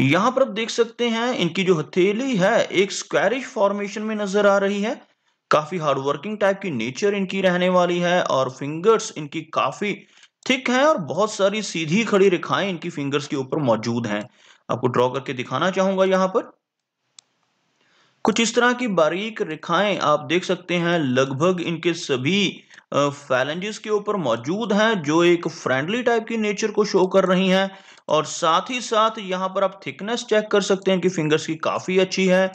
यहां पर आप देख सकते हैं इनकी जो हथेली है एक स्क्वायरिश फॉर्मेशन में नजर आ रही है काफी हार्डवर्किंग टाइप की नेचर इनकी रहने वाली है और फिंगर्स इनकी काफी थिक है और बहुत सारी सीधी खड़ी रेखाएं इनकी फिंगर्स के ऊपर मौजूद हैं आपको ड्रॉ करके दिखाना चाहूंगा यहां पर कुछ इस तरह की बारीक रेखाएं आप देख सकते हैं लगभग इनके सभी फैलेंजेस के ऊपर मौजूद हैं जो एक फ्रेंडली टाइप की नेचर को शो कर रही हैं और साथ ही साथ यहाँ पर आप थिकनेस चेक कर सकते हैं कि फिंगर्स की काफ़ी अच्छी है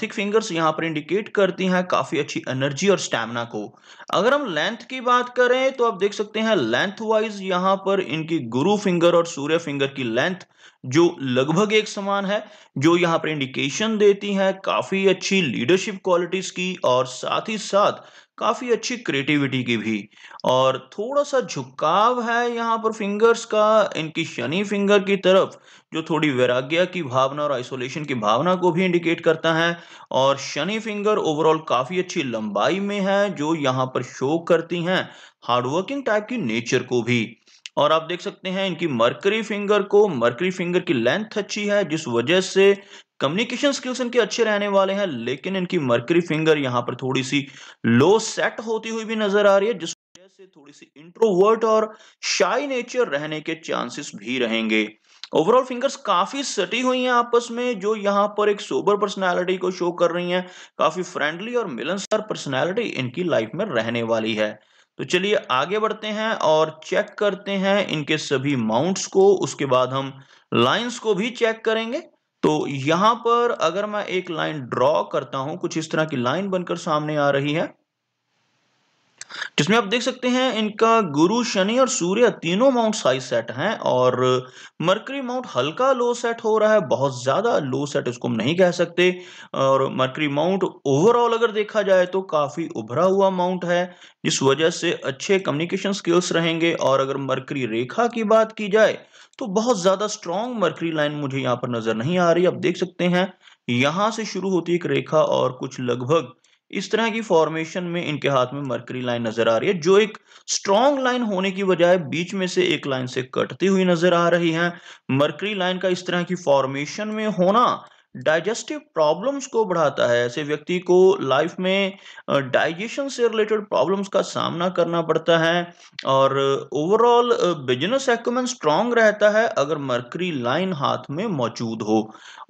थिक फिंगर्स यहाँ पर इंडिकेट करती हैं काफ़ी अच्छी एनर्जी और स्टैमिना को अगर हम लेंथ की बात करें तो आप देख सकते हैं लेंथ वाइज यहाँ पर इनकी गुरु फिंगर और सूर्य फिंगर की लेंथ जो लगभग एक समान है जो यहाँ पर इंडिकेशन देती है काफ़ी अच्छी लीडरशिप क्वालिटीज़ की और साथ ही साथ काफ़ी अच्छी क्रिएटिविटी की भी और थोड़ा सा झुकाव है यहाँ पर फिंगर्स का इनकी शनि फिंगर की तरफ जो थोड़ी वैराग्य की भावना और आइसोलेशन की भावना को भी इंडिकेट करता है और शनि फिंगर ओवरऑल काफ़ी अच्छी लंबाई में है जो यहाँ पर शो करती हैं हार्डवर्किंग टाइप की नेचर को भी और आप देख सकते हैं इनकी मर्करी फिंगर को मर्करी फिंगर की लेंथ अच्छी है जिस वजह से कम्युनिकेशन स्किल्स इनके अच्छे रहने वाले हैं लेकिन इनकी मर्करी फिंगर यहाँ पर थोड़ी सी लो सेट होती हुई भी नजर आ रही है जिस वजह से थोड़ी सी इंट्रोवर्ट और शाई नेचर रहने के चांसेस भी रहेंगे ओवरऑल फिंगर्स काफी सटी हुई हैं आपस में जो यहाँ पर एक सोबर पर्सनालिटी को शो कर रही हैं काफी फ्रेंडली और मिलनसार पर्सनालिटी इनकी लाइफ में रहने वाली है तो चलिए आगे बढ़ते हैं और चेक करते हैं इनके सभी माउंट्स को उसके बाद हम लाइंस को भी चेक करेंगे तो यहां पर अगर मैं एक लाइन ड्रॉ करता हूं कुछ इस तरह की लाइन बनकर सामने आ रही है जिसमें आप देख सकते हैं इनका गुरु शनि और सूर्य तीनों माउंट हाई सेट हैं और मरकरी माउंट हल्का लो सेट हो रहा है बहुत ज़्यादा लो सेट इसको हम नहीं कह सकते और मरकरी माउंट ओवरऑल अगर देखा जाए तो काफ़ी उभरा हुआ माउंट है जिस वजह से अच्छे कम्युनिकेशन स्किल्स रहेंगे और अगर मरकरी रेखा की बात की जाए तो बहुत ज़्यादा स्ट्रॉन्ग मरकरी लाइन मुझे यहाँ पर नज़र नहीं आ रही आप देख सकते हैं यहां से शुरू होती एक रेखा और कुछ लगभग इस तरह की फॉर्मेशन में इनके हाथ में मरकरी लाइन नजर आ रही है जो एक स्ट्रॉन्ग लाइन होने की बजाय बीच में से एक लाइन से कटती हुई नजर आ रही है मरकरी लाइन का इस तरह की फॉर्मेशन में होना डाइजेस्टिव प्रॉब्लम्स को बढ़ाता है ऐसे व्यक्ति को लाइफ में डाइजेशन से रिलेटेड प्रॉब्लम्स का सामना करना पड़ता है और ओवरऑल बिजनेस एक्यूमेन स्ट्रांग रहता है अगर मर्करी लाइन हाथ में मौजूद हो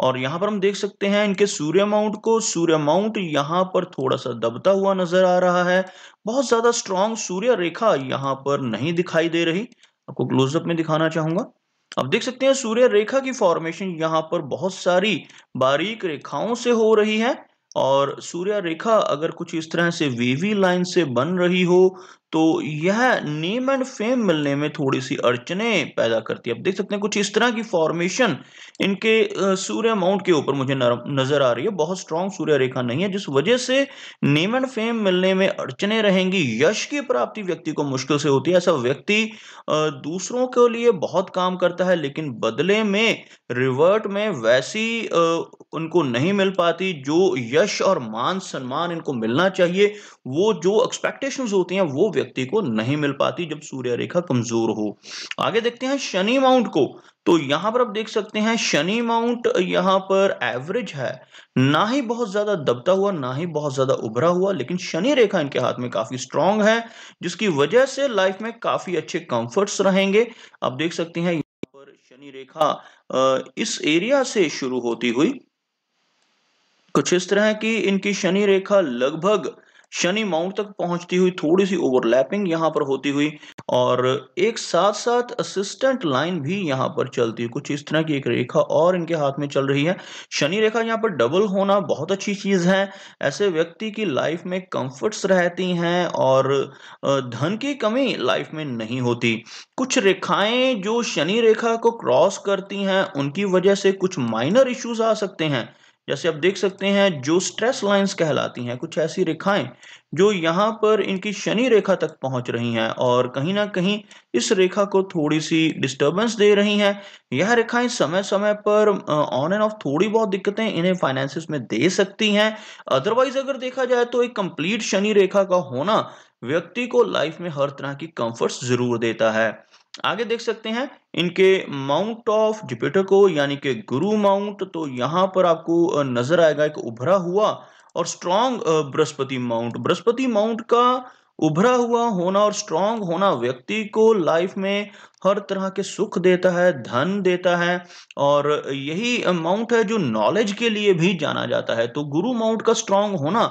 और यहाँ पर हम देख सकते हैं इनके सूर्य माउंट को सूर्य माउंट यहाँ पर थोड़ा सा दबता हुआ नजर आ रहा है बहुत ज्यादा स्ट्रांग सूर्य रेखा यहाँ पर नहीं दिखाई दे रही आपको क्लोजअप में दिखाना चाहूंगा अब देख सकते हैं सूर्य रेखा की फॉर्मेशन यहां पर बहुत सारी बारीक रेखाओं से हो रही है और सूर्य रेखा अगर कुछ इस तरह से वेवी लाइन से बन रही हो तो यह नेम एंड फेम मिलने में थोड़ी सी अड़चने पैदा करती है आप देख सकते हैं कुछ इस तरह की फॉर्मेशन इनके सूर्य माउंट के ऊपर मुझे नजर आ रही है बहुत स्ट्रांग सूर्य रेखा नहीं है जिस वजह से नेम एंड फेम मिलने में अड़चने रहेंगी यश की प्राप्ति व्यक्ति को मुश्किल से होती है ऐसा व्यक्ति दूसरों के लिए बहुत काम करता है लेकिन बदले में रिवर्ट में वैसी उनको नहीं मिल पाती जो यश और मान सम्मान इनको मिलना चाहिए वो जो एक्सपेक्टेशंस होती हैं वो व्यक्ति को नहीं मिल पाती जब सूर्य रेखा कमजोर हो आगे देखते हैं शनि माउंट को तो यहां पर आप देख सकते हैं शनि माउंट यहां पर एवरेज है ना ही बहुत ज्यादा दबता हुआ ना ही बहुत ज्यादा उभरा हुआ लेकिन शनि रेखा इनके हाथ में काफी स्ट्रांग है जिसकी वजह से लाइफ में काफी अच्छे कंफर्ट्स रहेंगे आप देख सकते हैं पर शनि रेखा इस एरिया से शुरू होती हुई कुछ इस तरह की कि इनकी शनि रेखा लगभग शनि माउंट तक पहुंचती हुई थोड़ी सी ओवरलैपिंग यहाँ पर होती हुई और एक साथ साथ असिस्टेंट लाइन भी यहाँ पर चलती है कुछ इस तरह की एक रेखा और इनके हाथ में चल रही है शनि रेखा यहाँ पर डबल होना बहुत अच्छी चीज है ऐसे व्यक्ति की लाइफ में कंफर्ट्स रहती हैं और धन की कमी लाइफ में नहीं होती कुछ रेखाएं जो शनि रेखा को क्रॉस करती हैं उनकी वजह से कुछ माइनर इश्यूज आ सकते हैं जैसे आप देख सकते हैं जो स्ट्रेस लाइंस कहलाती हैं कुछ ऐसी रेखाएं जो यहाँ पर इनकी शनि रेखा तक पहुंच रही हैं और कहीं ना कहीं इस रेखा को थोड़ी सी डिस्टरबेंस दे रही हैं यह रेखाएं समय समय पर ऑन एंड ऑफ थोड़ी बहुत दिक्कतें इन्हें फाइनेंसिस में दे सकती हैं अदरवाइज अगर देखा जाए तो एक कंप्लीट शनि रेखा का होना व्यक्ति को लाइफ में हर तरह की कंफर्ट्स जरूर देता है आगे देख सकते हैं इनके माउंट ऑफ जुपिटर को यानी कि गुरु माउंट तो यहाँ पर आपको नजर आएगा एक उभरा हुआ और स्ट्रॉन्ग बृहस्पति माउंट बृहस्पति माउंट का उभरा हुआ होना और स्ट्रॉन्ग होना व्यक्ति को लाइफ में हर तरह के सुख देता है धन देता है और यही माउंट है जो नॉलेज के लिए भी जाना जाता है तो गुरु माउंट का स्ट्रॉन्ग होना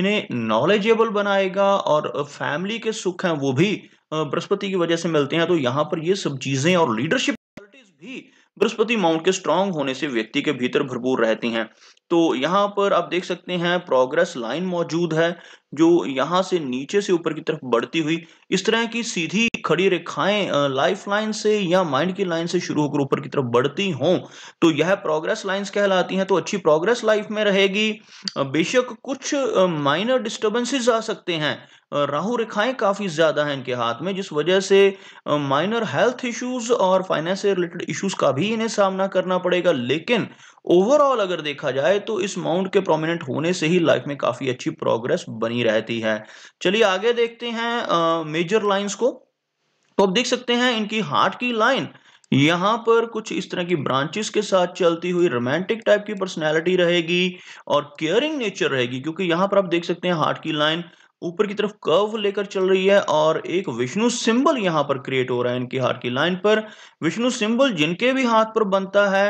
इन्हें नॉलेजेबल बनाएगा और फैमिली के सुख हैं वो भी बृहस्पति की वजह से मिलते हैं तो यहाँ पर ये सब चीजें और लीडरशिप भी बृहस्पति माउंट के स्ट्रांग होने से व्यक्ति के भीतर भरपूर रहती हैं तो यहाँ पर आप देख सकते हैं प्रोग्रेस लाइन मौजूद है जो यहाँ से नीचे से ऊपर की तरफ बढ़ती हुई इस तरह की सीधी खड़ी रेखाएं लाइफ लाइन से या माइंड की लाइन से शुरू होकर ऊपर की तरफ बढ़ती हों तो यह प्रोग्रेस लाइंस कहलाती हैं तो अच्छी प्रोग्रेस लाइफ में रहेगी बेशक कुछ माइनर डिस्टर्बेंसेस आ सकते हैं राहु रेखाएं काफ़ी ज़्यादा हैं इनके हाथ में जिस वजह से माइनर हेल्थ इश्यूज और फाइनेंस से रिलेटेड इश्यूज का भी इन्हें सामना करना पड़ेगा लेकिन ओवरऑल अगर देखा जाए तो इस माउंट के प्रोमिनेंट होने से ही लाइफ में काफी अच्छी प्रोग्रेस बनी रहती है चलिए आगे देखते हैं मेजर लाइंस को तो आप देख सकते हैं इनकी हार्ट की लाइन यहां पर कुछ इस तरह की ब्रांचेस के साथ चलती हुई रोमांटिक टाइप की पर्सनैलिटी रहेगी और केयरिंग नेचर रहेगी क्योंकि यहां पर आप देख सकते हैं हार्ट की लाइन ऊपर की तरफ कर्व लेकर चल रही है और एक विष्णु सिंबल यहां पर क्रिएट हो रहा है इनकी हार्ट की लाइन पर विष्णु सिंबल जिनके भी हाथ पर बनता है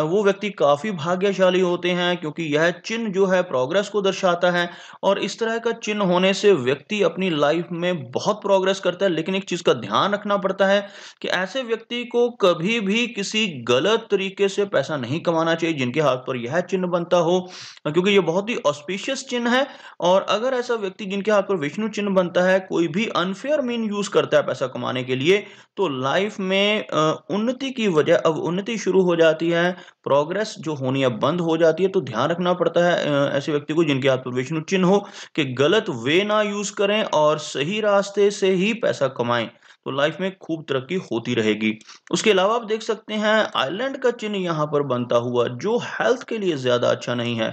वो व्यक्ति काफ़ी भाग्यशाली होते हैं क्योंकि यह चिन्ह जो है प्रोग्रेस को दर्शाता है और इस तरह का चिन्ह होने से व्यक्ति अपनी लाइफ में बहुत प्रोग्रेस करता है लेकिन एक चीज़ का ध्यान रखना पड़ता है कि ऐसे व्यक्ति को कभी भी किसी गलत तरीके से पैसा नहीं कमाना चाहिए जिनके हाथ पर यह चिन्ह बनता हो क्योंकि यह बहुत ही ऑस्पिशियस चिन्ह है और अगर ऐसा व्यक्ति जिनके हाथ पर विष्णु चिन्ह बनता है कोई भी अनफेयर मीन यूज करता है पैसा कमाने के लिए तो लाइफ में उन्नति की वजह अब उन्नति शुरू हो जाती है प्रोग्रेस जो होनी अब बंद हो जाती है तो ध्यान रखना पड़ता है ऐसे व्यक्ति को जिनके हाथ प्रवेशन चिन्ह हो कि गलत वे ना यूज करें और सही रास्ते से ही पैसा कमाएं तो लाइफ में खूब तरक्की होती रहेगी उसके अलावा आप देख सकते हैं आयरलैंड का चिन्ह यहाँ पर बनता हुआ जो हेल्थ के लिए ज्यादा अच्छा नहीं है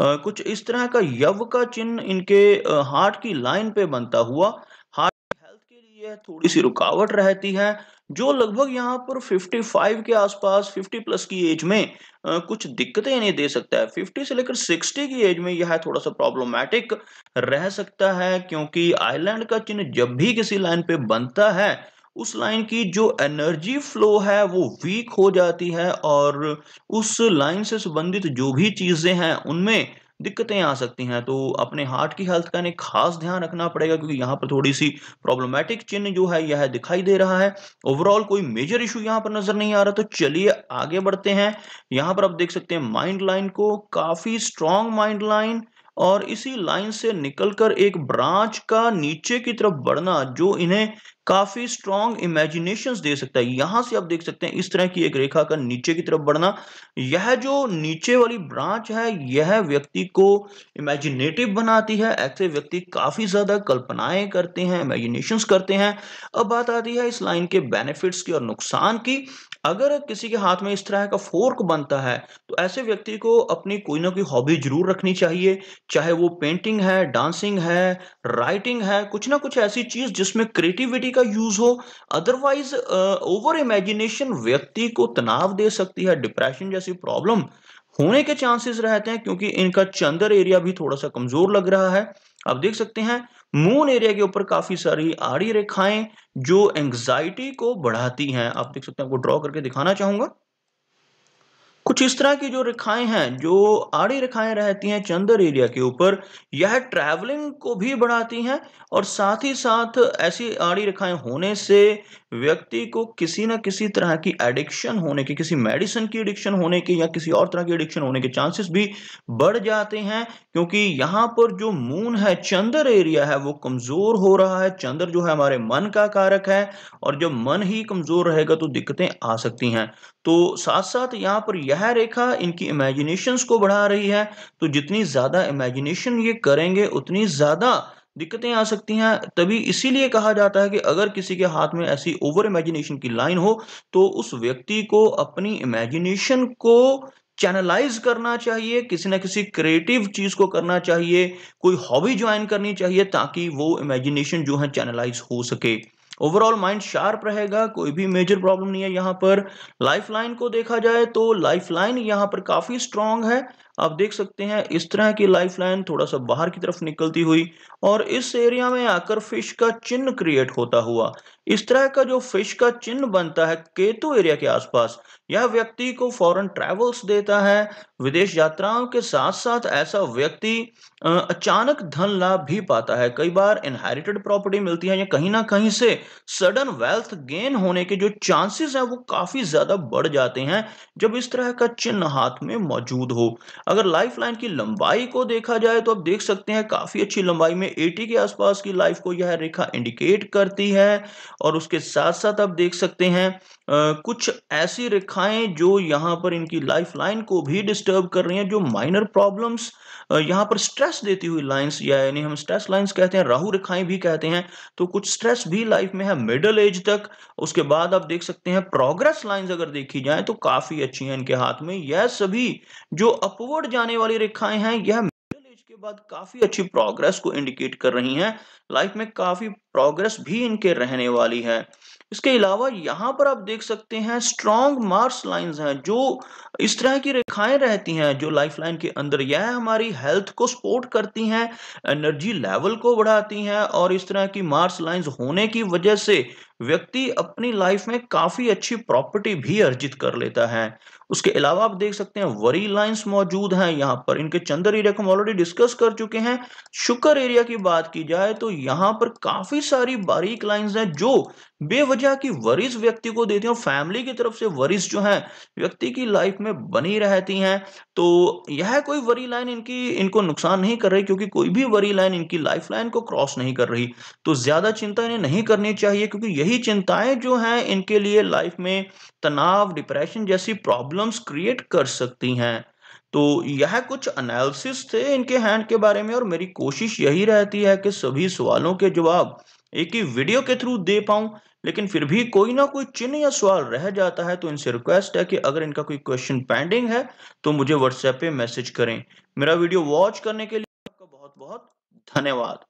आ, कुछ इस तरह का यव का चिन्ह इनके हार्ट की लाइन पे बनता हुआ है थोड़ी सी रुकावट रहती है जो लगभग यहाँ पर 55 के आसपास 50 प्लस की एज में आ, कुछ दिक्कतें इन्हें दे सकता है 50 से लेकर 60 की एज में यह थोड़ा सा प्रॉब्लमैटिक रह सकता है क्योंकि आइलैंड का चिन्ह जब भी किसी लाइन पे बनता है उस लाइन की जो एनर्जी फ्लो है वो वीक हो जाती है और उस लाइन से संबंधित जो भी चीज़ें हैं उनमें दिक्कतें आ सकती हैं तो अपने हार्ट की हेल्थ का खास ध्यान रखना पड़ेगा क्योंकि यहाँ पर थोड़ी सी प्रॉब्लमेटिक चिन्ह जो है यह दिखाई दे रहा है ओवरऑल कोई मेजर इशू यहाँ पर नजर नहीं आ रहा तो चलिए आगे बढ़ते हैं यहाँ पर आप देख सकते हैं माइंड लाइन को काफी स्ट्रॉन्ग माइंड लाइन और इसी लाइन से निकलकर एक ब्रांच का नीचे की तरफ बढ़ना जो इन्हें काफ़ी स्ट्रॉन्ग इमेजिनेशन दे सकता है यहां से आप देख सकते हैं इस तरह की एक रेखा का नीचे की तरफ बढ़ना यह जो नीचे वाली ब्रांच है यह व्यक्ति को इमेजिनेटिव बनाती है ऐसे व्यक्ति काफ़ी ज़्यादा कल्पनाएं करते हैं इमेजिनेशन करते हैं अब बात आती है इस लाइन के बेनिफिट्स की और नुकसान की अगर किसी के हाथ में इस तरह का फोर्क बनता है तो ऐसे व्यक्ति को अपनी कोई ना कोई हॉबी जरूर रखनी चाहिए चाहे वो पेंटिंग है डांसिंग है राइटिंग है कुछ ना कुछ ऐसी चीज़ जिसमें क्रिएटिविटी का यूज हो अदरवाइज ओवर इमेजिनेशन व्यक्ति को तनाव दे सकती है डिप्रेशन जैसी प्रॉब्लम होने के चांसेस रहते हैं क्योंकि इनका चंदर एरिया भी थोड़ा सा कमजोर लग रहा है आप देख सकते हैं मून एरिया के ऊपर काफी सारी आड़ी रेखाएं जो एंग्जाइटी को बढ़ाती हैं आप देख सकते हैं आपको ड्रॉ करके दिखाना चाहूंगा कुछ इस तरह की जो रेखाएं हैं जो आड़ी रेखाएं रहती हैं चंद्र एरिया के ऊपर यह ट्रैवलिंग को भी बढ़ाती हैं और साथ ही साथ ऐसी आड़ी रेखाएं होने से व्यक्ति को किसी ना किसी तरह की एडिक्शन होने के किसी मेडिसिन की एडिक्शन होने के या किसी और तरह की एडिक्शन होने के चांसेस भी बढ़ जाते हैं क्योंकि यहाँ पर जो मून है चंद्र एरिया है वो कमजोर हो रहा है चंद्र जो है हमारे मन का कारक है और जब मन ही कमजोर रहेगा तो दिक्कतें आ सकती हैं तो साथ साथ यहाँ पर यह रेखा इनकी इमेजिनेशंस को बढ़ा रही है तो जितनी ज़्यादा इमेजिनेशन ये करेंगे उतनी ज़्यादा दिक्कतें आ सकती हैं तभी इसीलिए कहा जाता है कि अगर किसी के हाथ में ऐसी ओवर इमेजिनेशन की लाइन हो तो उस व्यक्ति को अपनी इमेजिनेशन को चैनलाइज करना चाहिए किसी ना किसी क्रिएटिव चीज को करना चाहिए कोई हॉबी ज्वाइन करनी चाहिए ताकि वो इमेजिनेशन जो है चैनलाइज हो सके ओवरऑल माइंड शार्प रहेगा कोई भी मेजर प्रॉब्लम नहीं है यहाँ पर लाइफलाइन को देखा जाए तो लाइफलाइन यहाँ पर काफ़ी स्ट्रांग है आप देख सकते हैं इस तरह की लाइफलाइन थोड़ा सा बाहर की तरफ निकलती हुई और इस एरिया में आकर फिश का चिन्ह क्रिएट होता हुआ इस तरह का जो फिश का चिन्ह बनता है केतु एरिया के आसपास यह व्यक्ति को फॉरन ट्रेवल्स देता है विदेश यात्राओं के साथ साथ ऐसा व्यक्ति अचानक धन लाभ भी पाता है कई बार इनहेरिटेड प्रॉपर्टी मिलती है या कहीं ना कहीं से सडन वेल्थ गेन होने के जो चांसेस हैं वो काफ़ी ज़्यादा बढ़ जाते हैं जब इस तरह का चिन्ह हाथ में मौजूद हो अगर लाइफ लाइन की लंबाई को देखा जाए तो आप देख सकते हैं काफ़ी अच्छी लंबाई में एटी के आसपास की लाइफ को यह रेखा इंडिकेट करती है और उसके साथ साथ आप देख सकते हैं कुछ ऐसी रेखाएं जो यहाँ पर इनकी लाइफ लाइन को भी डिस्ट डिस्टर्ब कर रही हैं जो माइनर प्रॉब्लम्स यहाँ पर स्ट्रेस देती हुई लाइंस या यानी हम स्ट्रेस लाइंस कहते हैं राहु रेखाएं भी कहते हैं तो कुछ स्ट्रेस भी लाइफ में है मिडल एज तक उसके बाद आप देख सकते हैं प्रोग्रेस लाइंस अगर देखी जाए तो काफी अच्छी हैं इनके हाथ में यह सभी जो अपवर्ड जाने वाली रेखाएं हैं यह मिडल एज के बाद काफी अच्छी प्रोग्रेस को इंडिकेट कर रही है लाइफ में काफी प्रोग्रेस भी इनके रहने वाली है इसके अलावा यहाँ पर आप देख सकते हैं स्ट्रॉन्ग मार्स लाइंस हैं जो इस तरह की रेखाएं रहती हैं जो लाइफ लाइन के अंदर यह हमारी हेल्थ को सपोर्ट करती हैं एनर्जी लेवल को बढ़ाती हैं और इस तरह की मार्स लाइंस होने की वजह से व्यक्ति अपनी लाइफ में काफी अच्छी प्रॉपर्टी भी अर्जित कर लेता है उसके अलावा आप देख सकते हैं वरी लाइंस मौजूद हैं यहाँ पर इनके चंद्र एरिया को हम ऑलरेडी डिस्कस कर चुके हैं शुकर एरिया की बात की जाए तो यहाँ पर काफी सारी बारीक लाइंस हैं जो बेवजह की वरीज व्यक्ति को देती हैं फैमिली की तरफ से वरीज जो हैं व्यक्ति की लाइफ में बनी रहती हैं तो यह कोई वरी लाइन इनकी इनको नुकसान नहीं कर रही क्योंकि कोई भी वरी लाइन इनकी लाइफ लाइन को क्रॉस नहीं कर रही तो ज्यादा चिंता इन्हें नहीं करनी चाहिए क्योंकि यही यही चिंताएं जो हैं इनके लिए लाइफ में तनाव डिप्रेशन जैसी प्रॉब्लम्स क्रिएट कर सकती हैं तो यह कुछ एनालिसिस थे इनके हैंड के बारे में और मेरी कोशिश यही रहती है कि सभी सवालों के जवाब एक ही वीडियो के थ्रू दे पाऊं लेकिन फिर भी कोई ना कोई चिन्ह या सवाल रह जाता है तो इनसे रिक्वेस्ट है कि अगर इनका कोई क्वेश्चन पेंडिंग है तो मुझे व्हाट्सएप पे मैसेज करें मेरा वीडियो वॉच करने के लिए आपका बहुत बहुत धन्यवाद